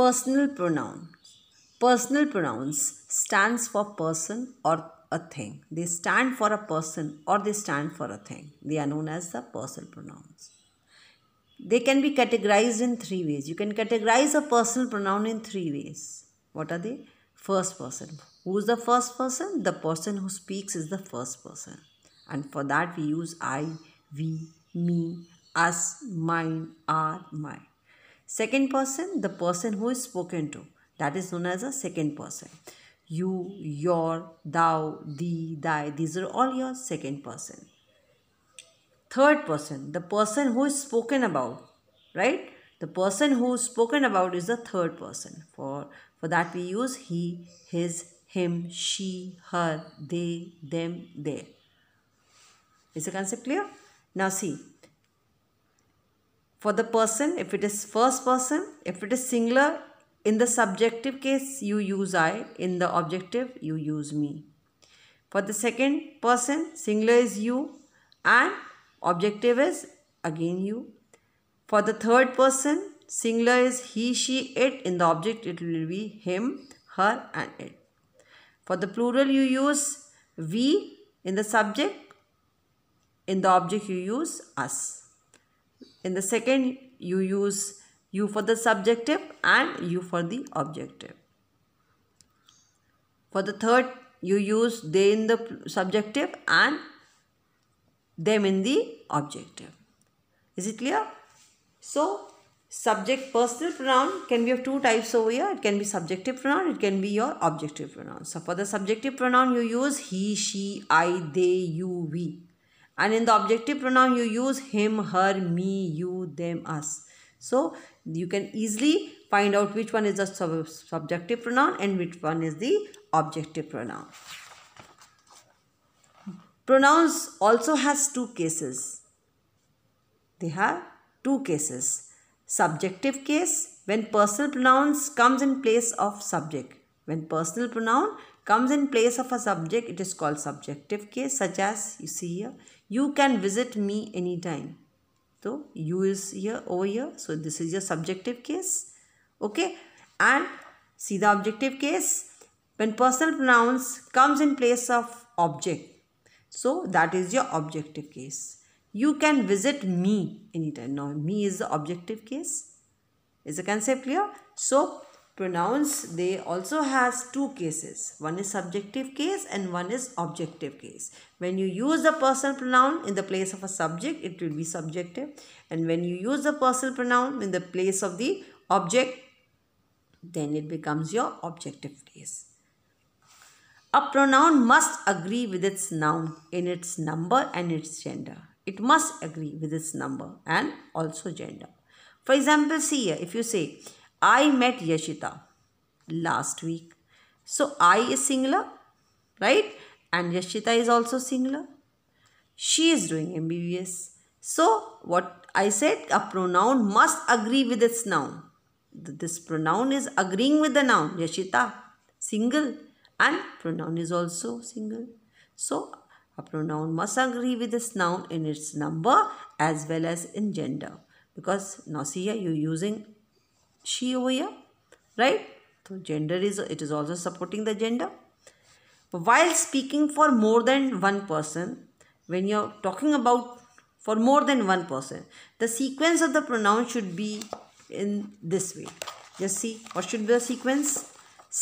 Personal pronoun. Personal pronouns stands for person or a thing. They stand for a person or they stand for a thing. They are known as the personal pronouns. They can be categorized in three ways. You can categorize a personal pronoun in three ways. What are they? First person. Who is the first person? The person who speaks is the first person. And for that we use I, we, me, us, mine, our, mine. Second person, the person who is spoken to. That is known as a second person. You, your, thou, thee, thy. These are all your second person. Third person, the person who is spoken about. Right? The person who is spoken about is the third person. For, for that we use he, his, him, she, her, they, them, they. Is the concept clear? Now see, for the person if it is first person if it is singular in the subjective case you use i in the objective you use me for the second person singular is you and objective is again you for the third person singular is he she it in the object it will be him her and it for the plural you use we in the subject in the object you use us in the second you use you for the subjective and you for the objective. For the third you use they in the subjective and them in the objective. Is it clear? So subject personal pronoun can be of two types over here. It can be subjective pronoun. It can be your objective pronoun. So for the subjective pronoun you use he, she, I, they, you, we and in the objective pronoun you use him her me you them us so you can easily find out which one is the sub subjective pronoun and which one is the objective pronoun pronouns also has two cases they have two cases subjective case when personal pronouns comes in place of subject when personal pronoun comes in place of a subject, it is called subjective case, such as you see here, you can visit me anytime. So you is here over here. So this is your subjective case. Okay. And see the objective case. When personal pronouns comes in place of object. So that is your objective case. You can visit me anytime. Now me is the objective case. Is the concept clear? So pronouns, they also has two cases. One is subjective case and one is objective case. When you use the personal pronoun in the place of a subject, it will be subjective. And when you use the personal pronoun in the place of the object, then it becomes your objective case. A pronoun must agree with its noun in its number and its gender. It must agree with its number and also gender. For example, see here, if you say, I met Yashita last week. So I is singular, right? And Yashita is also singular. She is doing MBBS. So what I said, a pronoun must agree with its noun. This pronoun is agreeing with the noun. Yashita, single. And pronoun is also single. So a pronoun must agree with its noun in its number as well as in gender. Because nausea, you're using she over here right so gender is it is also supporting the gender while speaking for more than one person when you're talking about for more than one person the sequence of the pronoun should be in this way just see what should be the sequence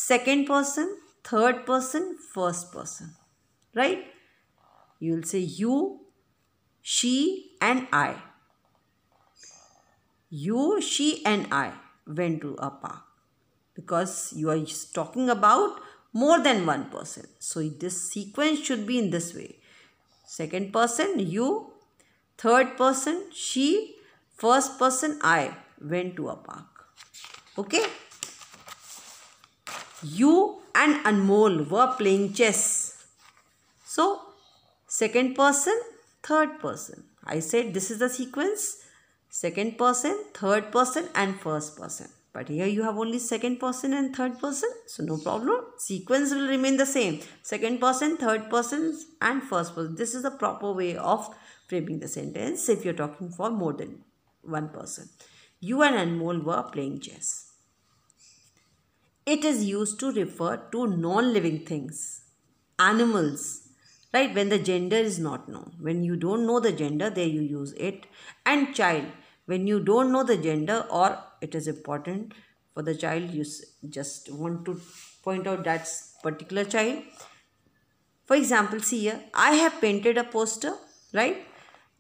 second person third person first person right you will say you she and i you she and i went to a park because you are talking about more than one person. So this sequence should be in this way. Second person, you. Third person, she. First person, I went to a park. Okay? You and Anmol were playing chess. So, second person, third person. I said this is the sequence second person, third person and first person. But here you have only second person and third person. So no problem. Sequence will remain the same. Second person, third person and first person. This is the proper way of framing the sentence if you're talking for more than one person. You and Anmol were playing chess. It is used to refer to non-living things, animals, right when the gender is not known when you don't know the gender there you use it and child when you don't know the gender or it is important for the child you just want to point out that particular child for example see here i have painted a poster right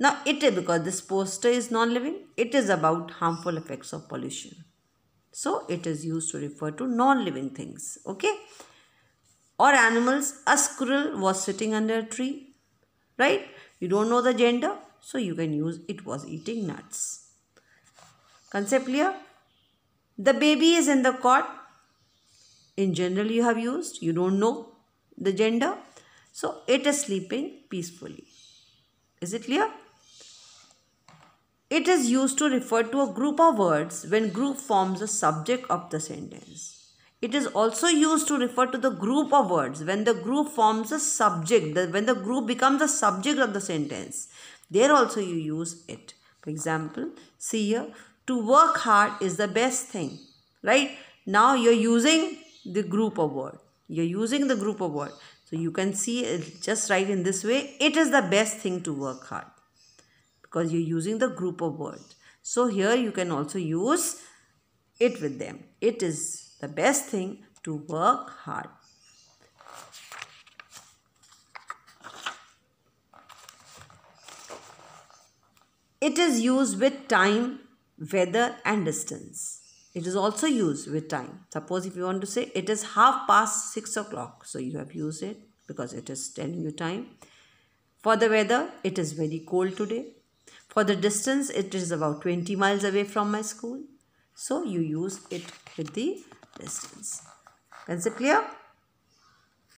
now it is because this poster is non-living it is about harmful effects of pollution so it is used to refer to non-living things okay or animals a squirrel was sitting under a tree right you don't know the gender so you can use it was eating nuts concept clear the baby is in the cot in general you have used you don't know the gender so it is sleeping peacefully is it clear it is used to refer to a group of words when group forms the subject of the sentence it is also used to refer to the group of words when the group forms a subject, when the group becomes the subject of the sentence. There also you use it. For example, see here, to work hard is the best thing, right? Now you're using the group of word. You're using the group of word. So you can see it just right in this way, it is the best thing to work hard because you're using the group of word. So here you can also use it with them. It is the best thing to work hard. It is used with time, weather and distance. It is also used with time. Suppose if you want to say it is half past 6 o'clock. So you have used it because it is telling you time. For the weather, it is very cold today. For the distance, it is about 20 miles away from my school. So you use it with the distance. Is it clear?